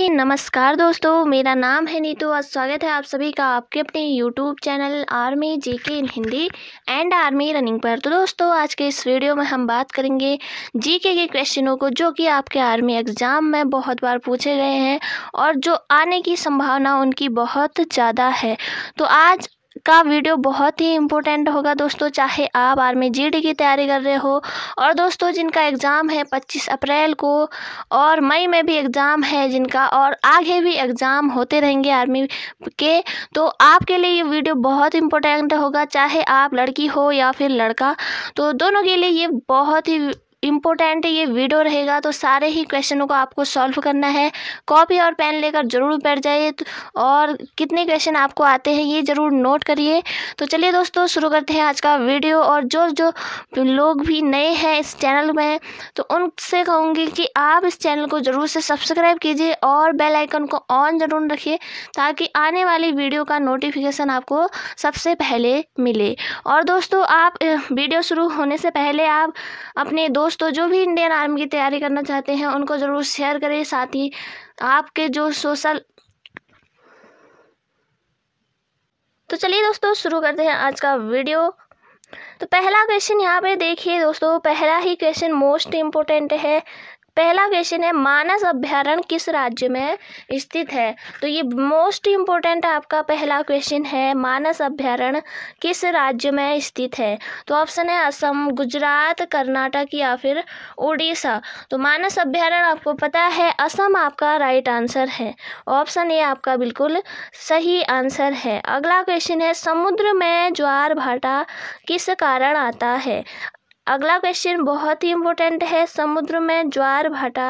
नमस्कार दोस्तों मेरा नाम है नीतू और स्वागत है आप सभी का आपके अपने YouTube channel army J K in Hindi and army running पर तो दोस्तों आज के इस वीडियो में हम बात करेंगे जी के क्वेश्चनों को जो कि आपके आर्मी एग्ज़ाम में बहुत बार पूछे गए हैं और जो आने की संभावना उनकी बहुत ज़्यादा है तो आज का वीडियो बहुत ही इम्पोर्टेंट होगा दोस्तों चाहे आप आर्मी जी की तैयारी कर रहे हो और दोस्तों जिनका एग्ज़ाम है 25 अप्रैल को और मई में भी एग्ज़ाम है जिनका और आगे भी एग्ज़ाम होते रहेंगे आर्मी के तो आपके लिए ये वीडियो बहुत इम्पोर्टेंट होगा चाहे आप लड़की हो या फिर लड़का तो दोनों के लिए ये बहुत ही इम्पोर्टेंट ये वीडियो रहेगा तो सारे ही क्वेश्चनों को आपको सॉल्व करना है कॉपी और पेन लेकर ज़रूर बैठ जाइए तो और कितने क्वेश्चन आपको आते हैं ये ज़रूर नोट करिए तो चलिए दोस्तों शुरू करते हैं आज का वीडियो और जो जो लोग भी नए हैं इस चैनल में तो उनसे कहूँगी कि आप इस चैनल को ज़रूर से सब्सक्राइब कीजिए और बेल आइकन को ऑन ज़रूर रखिए ताकि आने वाली वीडियो का नोटिफिकेशन आपको सबसे पहले मिले और दोस्तों आप वीडियो शुरू होने से पहले आप अपने दोस्त दोस्तों जो भी इंडियन आर्मी की तैयारी करना चाहते हैं उनको ज़रूर शेयर करें साथ ही आपके जो सोशल तो चलिए दोस्तों शुरू करते हैं आज का वीडियो तो पहला क्वेश्चन यहाँ पे देखिए दोस्तों पहला ही क्वेश्चन मोस्ट इम्पोर्टेंट है पहला क्वेश्चन है मानस अभ्यारण्य किस राज्य में स्थित है तो ये मोस्ट इम्पोर्टेंट आपका पहला क्वेश्चन है मानस अभ्यारण्य किस राज्य में स्थित है तो ऑप्शन है असम गुजरात कर्नाटक या फिर उड़ीसा तो मानस अभ्यारण्य आपको पता है असम आपका राइट आंसर है ऑप्शन ए आपका बिल्कुल सही आंसर है अगला क्वेश्चन है समुद्र में ज्वार भाटा किस कारण आता है अगला क्वेश्चन बहुत ही इंपॉर्टेंट है समुद्र में ज्वार भाटा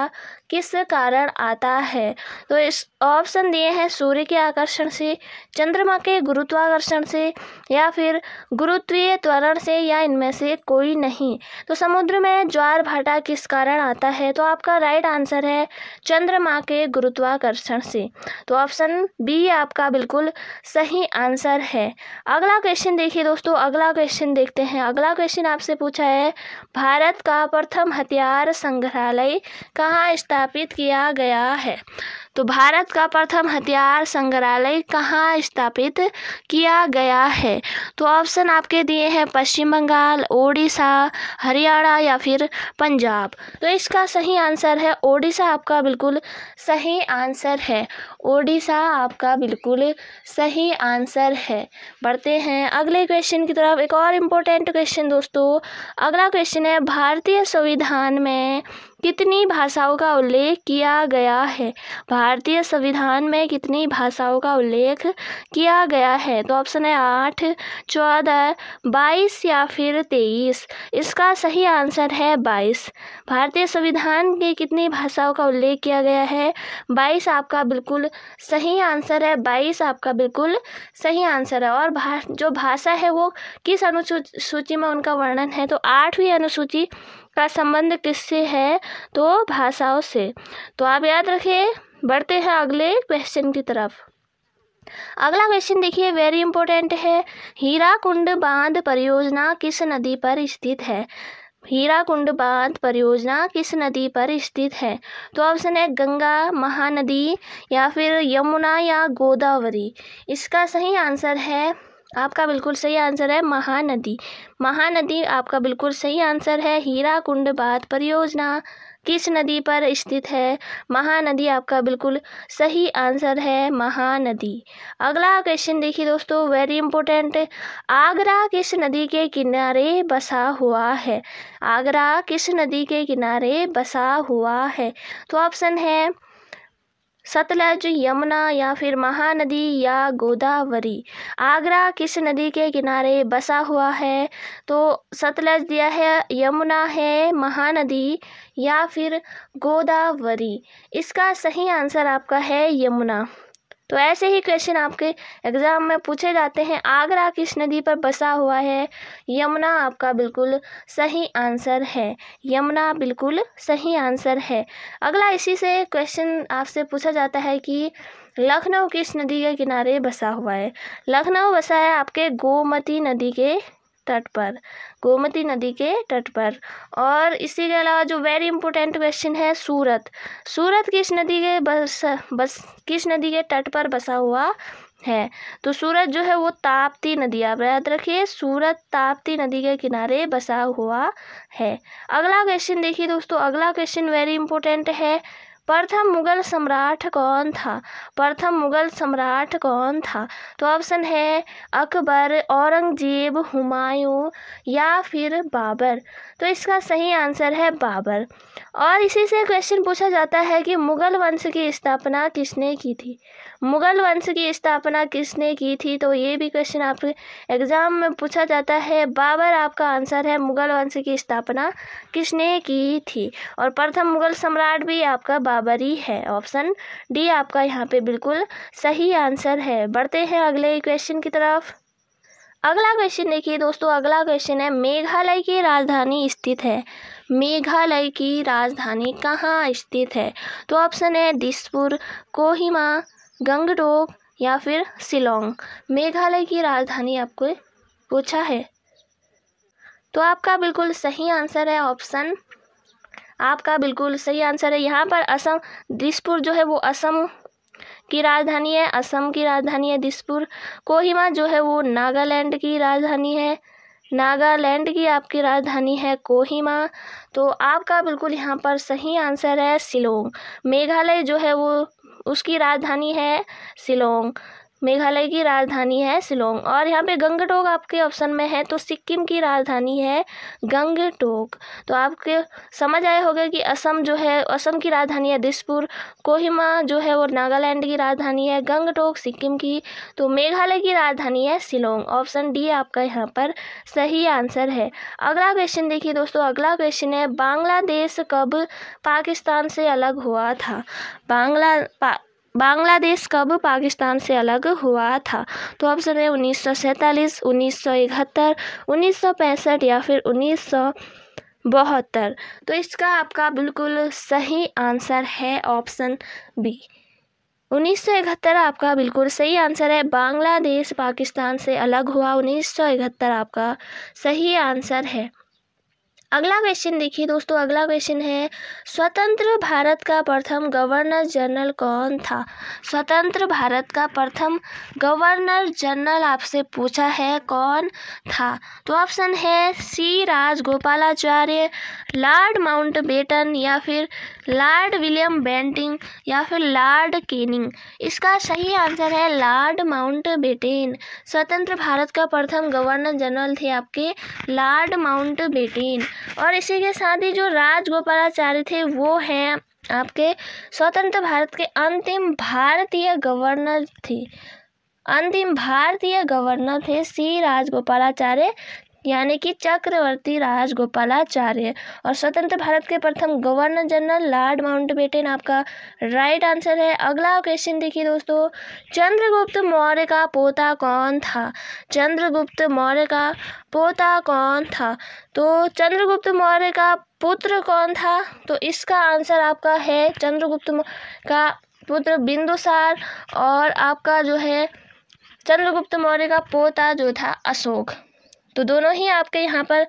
किस कारण आता है तो इस ऑप्शन दिए हैं सूर्य के आकर्षण से चंद्रमा के गुरुत्वाकर्षण से या फिर गुरुत्वीय त्वरण से या इनमें से कोई नहीं तो समुद्र में ज्वार भाटा किस कारण आता है तो आपका राइट आंसर है चंद्रमा के गुरुत्वाकर्षण से तो ऑप्शन बी आपका बिल्कुल सही आंसर है अगला क्वेश्चन देखिए दोस्तों अगला क्वेश्चन देखते हैं अगला क्वेश्चन आपसे पूछा है भारत का प्रथम हथियार संग्रहालय कहाँ स्थापित स्थापित किया गया है तो भारत का प्रथम हथियार संग्रहालय कहाँ स्थापित किया गया है तो ऑप्शन आपके दिए हैं पश्चिम बंगाल ओडिशा हरियाणा या फिर पंजाब तो इसका सही आंसर है ओडिशा आपका बिल्कुल सही आंसर है ओडिशा आपका बिल्कुल सही आंसर है बढ़ते हैं अगले क्वेश्चन की तरफ एक और इम्पोर्टेंट क्वेश्चन दोस्तों अगला क्वेश्चन है भारतीय संविधान में कितनी भाषाओं का उल्लेख किया गया है भारतीय संविधान में कितनी भाषाओं का उल्लेख किया गया है तो ऑप्शन है आठ चौदह बाईस या फिर तेईस इसका सही आंसर है बाईस भारतीय संविधान के कितनी भाषाओं का उल्लेख किया गया है बाईस आपका बिल्कुल सही आंसर है बाईस आपका बिल्कुल सही आंसर है और भा, जो भाषा है वो किस अनुसूची में उनका वर्णन है तो आठवीं अनुसूची का संबंध किससे है तो भाषाओं से तो आप याद रखिए बढ़ते हैं अगले क्वेश्चन की तरफ अगला क्वेश्चन देखिए वेरी इंपॉर्टेंट है हीरा कुंड बांध परियोजना किस नदी पर स्थित है हीरा कुंड बांध परियोजना किस नदी पर स्थित है तो ऑप्शन है गंगा महानदी या फिर यमुना या गोदावरी इसका सही आंसर है आपका बिल्कुल सही आंसर है महानदी महानदी आपका बिल्कुल सही आंसर है हीरा कुंड बांध परियोजना किस नदी पर स्थित है महानदी आपका बिल्कुल सही आंसर है महानदी अगला क्वेश्चन देखिए दोस्तों वेरी इंपॉर्टेंट आगरा किस नदी के किनारे बसा हुआ है आगरा किस नदी के किनारे बसा हुआ है तो ऑप्शन है सतलज यमुना या फिर महानदी या गोदावरी आगरा किस नदी के किनारे बसा हुआ है तो सतलज दिया है यमुना है महानदी या फिर गोदावरी इसका सही आंसर आपका है यमुना तो ऐसे ही क्वेश्चन आपके एग्ज़ाम में पूछे जाते हैं आगरा किस नदी पर बसा हुआ है यमुना आपका बिल्कुल सही आंसर है यमुना बिल्कुल सही आंसर है अगला इसी से क्वेश्चन आपसे पूछा जाता है कि लखनऊ किस नदी के किनारे बसा हुआ है लखनऊ बसा है आपके गोमती नदी के तट पर गोमती नदी के तट पर और इसी के अलावा जो वेरी इंपॉर्टेंट क्वेश्चन है सूरत सूरत किस नदी के बस बस किस नदी के तट पर बसा हुआ है तो सूरत जो है वो ताप्ती नदी आप याद रखिए सूरत ताप्ती नदी के किनारे बसा हुआ है अगला क्वेश्चन देखिए दोस्तों अगला क्वेश्चन वेरी इंपॉर्टेंट है प्रथम मुगल सम्राट कौन था प्रथम मुगल सम्राट कौन था तो ऑप्शन है अकबर औरंगजेब हुमायूं या फिर बाबर तो इसका सही आंसर है बाबर और इसी से क्वेश्चन पूछा जाता है कि मुगल वंश की स्थापना किसने की थी मुगल वंश की स्थापना किसने की थी तो ये भी क्वेश्चन आपके एग्ज़ाम में पूछा जाता है बाबर आपका आंसर है मुगल वंश की स्थापना किसने की थी और प्रथम मुगल सम्राट भी आपका बाबर ही है ऑप्शन डी आपका यहाँ पे बिल्कुल सही आंसर है बढ़ते हैं अगले क्वेश्चन की तरफ अगला क्वेश्चन देखिए दोस्तों अगला क्वेश्चन है मेघालय की राजधानी स्थित है मेघालय की राजधानी कहाँ स्थित है तो ऑप्शन है दिसपुर कोहिमा गंगटोक या फिर सिलोंग मेघालय की राजधानी आपको पूछा है तो आपका बिल्कुल सही आंसर है ऑप्शन आपका बिल्कुल सही आंसर है यहाँ पर असम दिसपुर जो है वो असम की राजधानी है असम की राजधानी है दिसपुर कोहिमा जो है वो नागालैंड की राजधानी है नागालैंड की आपकी राजधानी है कोहिमा तो आपका बिल्कुल यहाँ पर सही आंसर है सिलोंग मेघालय जो है वो उसकी राजधानी है शिलोंग मेघालय की राजधानी है शिलोंग और यहाँ पे गंगटोक आपके ऑप्शन में है तो सिक्किम की राजधानी है गंगटोक तो आपके समझ आया होगा कि असम जो है असम की राजधानी है दिसपुर कोहिमा जो है वो नागालैंड की राजधानी है गंगटोक सिक्किम की तो मेघालय की राजधानी है शिलोंग ऑप्शन डी आपका यहाँ पर सही आंसर है अगला क्वेश्चन देखिए दोस्तों अगला क्वेश्चन है बांग्लादेश कब पाकिस्तान से अलग हुआ था बांग्ला पा, बांग्लादेश कब पाकिस्तान से अलग हुआ था तो ऑप्शन है उन्नीस सौ सैंतालीस उन्नीस सौ इकहत्तर उन्नीस सौ पैंसठ या फिर उन्नीस सौ बहत्तर तो इसका आपका बिल्कुल सही आंसर है ऑप्शन बी उन्नीस सौ इकहत्तर आपका बिल्कुल सही आंसर है बांग्लादेश पाकिस्तान से अलग हुआ उन्नीस सौ इकहत्तर आपका सही आंसर है अगला क्वेश्चन देखिए दोस्तों अगला क्वेश्चन है स्वतंत्र भारत का प्रथम गवर्नर जनरल कौन था स्वतंत्र भारत का प्रथम गवर्नर जनरल आपसे पूछा है कौन था तो ऑप्शन है सी राजगोपालाचार्य लॉर्ड माउंटबेटन या फिर लॉर्ड विलियम बेंटिंग या फिर लॉर्ड केनिंग इसका सही आंसर है लॉर्ड बेटेन स्वतंत्र भारत का प्रथम गवर्नर जनरल थे आपके लॉर्ड बेटेन और इसी के साथ ही जो राजगोपालाचार्य थे वो हैं आपके स्वतंत्र भारत के अंतिम भारतीय गवर्नर थे अंतिम भारतीय गवर्नर थे सी राजगोपालाचार्य यानी कि चक्रवर्ती राज गोपालाचार्य और स्वतंत्र भारत के प्रथम गवर्नर जनरल लॉर्ड माउंटबेटन आपका राइट आंसर है अगला क्वेश्चन देखिए दोस्तों चंद्रगुप्त मौर्य का पोता कौन था चंद्रगुप्त मौर्य का पोता कौन था तो चंद्रगुप्त मौर्य का पुत्र कौन था तो इसका आंसर आपका है चंद्रगुप्त का पुत्र बिंदुसार और आपका जो है चंद्रगुप्त मौर्य का पोता जो था अशोक तो दोनों ही आपके यहाँ पर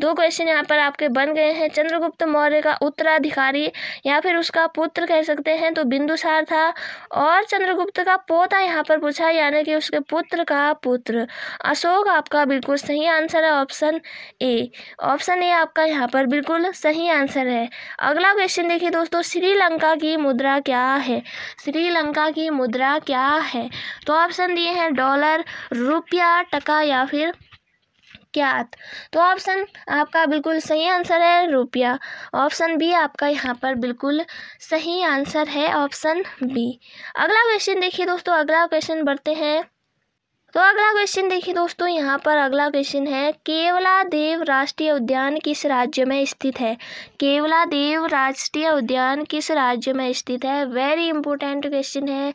दो क्वेश्चन यहाँ पर आपके बन गए हैं चंद्रगुप्त मौर्य का उत्तराधिकारी या फिर उसका पुत्र कह सकते हैं तो बिंदुसार था और चंद्रगुप्त का पोता यहाँ पर पूछा यानी कि उसके पुत्र का पुत्र अशोक आपका बिल्कुल सही आंसर है ऑप्शन ए ऑप्शन ए आपका यहाँ पर बिल्कुल सही आंसर है अगला क्वेश्चन देखिए दोस्तों श्रीलंका की मुद्रा क्या है श्रीलंका की मुद्रा क्या है तो ऑप्शन दिए हैं डॉलर रुपया टका या फिर क्यात तो ऑप्शन आपका बिल्कुल सही आंसर है रुपया ऑप्शन बी आपका यहाँ पर बिल्कुल सही आंसर है ऑप्शन बी अगला क्वेश्चन देखिए दोस्तों अगला क्वेश्चन बढ़ते हैं तो अगला क्वेश्चन देखिए दोस्तों यहाँ पर अगला क्वेश्चन है केवला देव राष्ट्रीय उद्यान किस राज्य में स्थित है केवला देव राष्ट्रीय उद्यान किस राज्य में स्थित है वेरी इंपॉर्टेंट क्वेश्चन है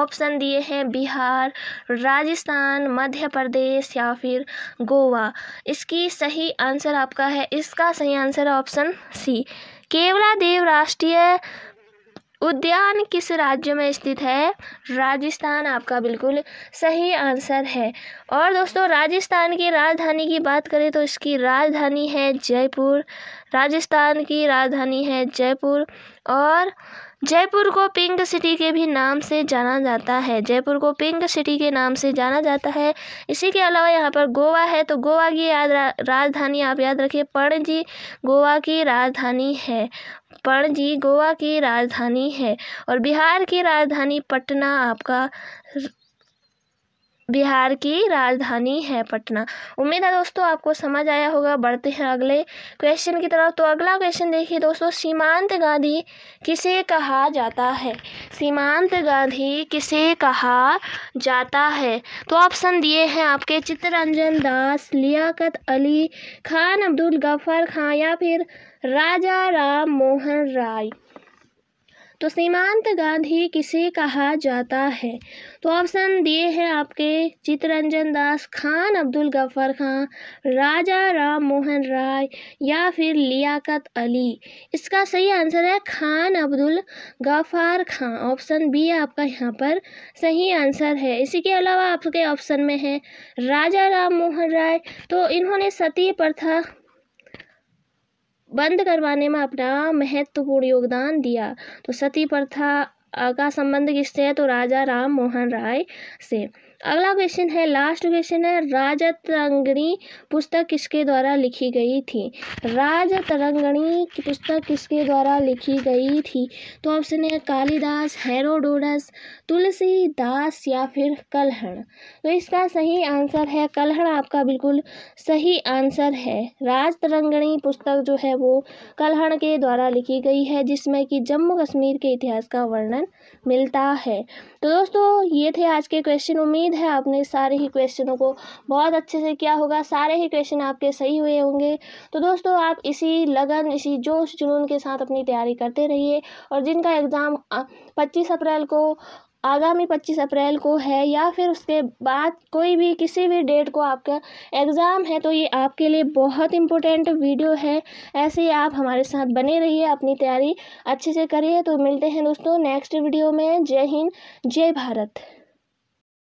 ऑप्शन दिए हैं बिहार राजस्थान मध्य प्रदेश या फिर गोवा इसकी सही आंसर आपका है इसका सही आंसर ऑप्शन सी केवला देव राष्ट्रीय उद्यान किस राज्य में स्थित है राजस्थान आपका बिल्कुल सही आंसर है और दोस्तों राजस्थान की राजधानी की बात करें तो इसकी राजधानी है जयपुर राजस्थान की राजधानी है जयपुर और जयपुर को पिंक सिटी के भी नाम से जाना जाता है जयपुर को पिंक सिटी के नाम से जाना जाता है इसी के अलावा यहाँ पर गोवा है तो गोवा की याद राजधानी आप याद रखिए पणजी गोवा की राजधानी है पणजी गोवा की राजधानी है और बिहार की राजधानी पटना आपका बिहार की राजधानी है पटना उम्मीद है दोस्तों आपको समझ आया होगा बढ़ते हैं अगले क्वेश्चन की तरफ तो अगला क्वेश्चन देखिए दोस्तों सीमांत गांधी किसे कहा जाता है सीमांत गांधी किसे कहा जाता है तो ऑप्शन दिए हैं आपके चित्तरंजन दास लियाकत अली खान अब्दुल गफ़ार खां या फिर राजा राम मोहन राय तो सीमांत गांधी किसे कहा जाता है तो ऑप्शन दिए हैं आपके चितरंजन दास खान अब्दुल गफ्फर खान राजा राम मोहन राय या फिर लियाकत अली इसका सही आंसर है खान अब्दुल गफ्फार खान ऑप्शन बी आपका यहाँ पर सही आंसर है इसी के अलावा आपके ऑप्शन में है राजा राम मोहन राय तो इन्होंने सती प्रथा बंद करवाने में अपना महत्वपूर्ण योगदान दिया तो सती प्रथा का संबंध किससे है तो राजा राम मोहन राय से अगला क्वेश्चन है लास्ट क्वेश्चन है राज तरंगणी पुस्तक किसके द्वारा लिखी गई थी राज तरंगणी की पुस्तक किसके द्वारा लिखी गई थी तो ऑप्शन है कालिदास हेरोडोडस दास या फिर कलहण तो इसका सही आंसर है कलहण आपका बिल्कुल सही आंसर है राज तरंगणी पुस्तक जो है वो कलहण के द्वारा लिखी गई है जिसमें कि जम्मू कश्मीर के इतिहास का वर्णन मिलता है तो दोस्तों ये थे आज के क्वेश्चन उम्मीद है आपने सारे ही क्वेश्चनों को बहुत अच्छे से किया होगा सारे ही क्वेश्चन आपके सही हुए होंगे तो दोस्तों आप इसी लगन इसी जोश जुनून के साथ अपनी तैयारी करते रहिए और जिनका एग्ज़ाम पच्चीस अप्रैल को आगामी पच्चीस अप्रैल को है या फिर उसके बाद कोई भी किसी भी डेट को आपका एग्ज़ाम है तो ये आपके लिए बहुत इंपॉर्टेंट वीडियो है ऐसे ही आप हमारे साथ बने रहिए अपनी तैयारी अच्छे से करिए तो मिलते हैं दोस्तों नेक्स्ट वीडियो में जय हिंद जय भारत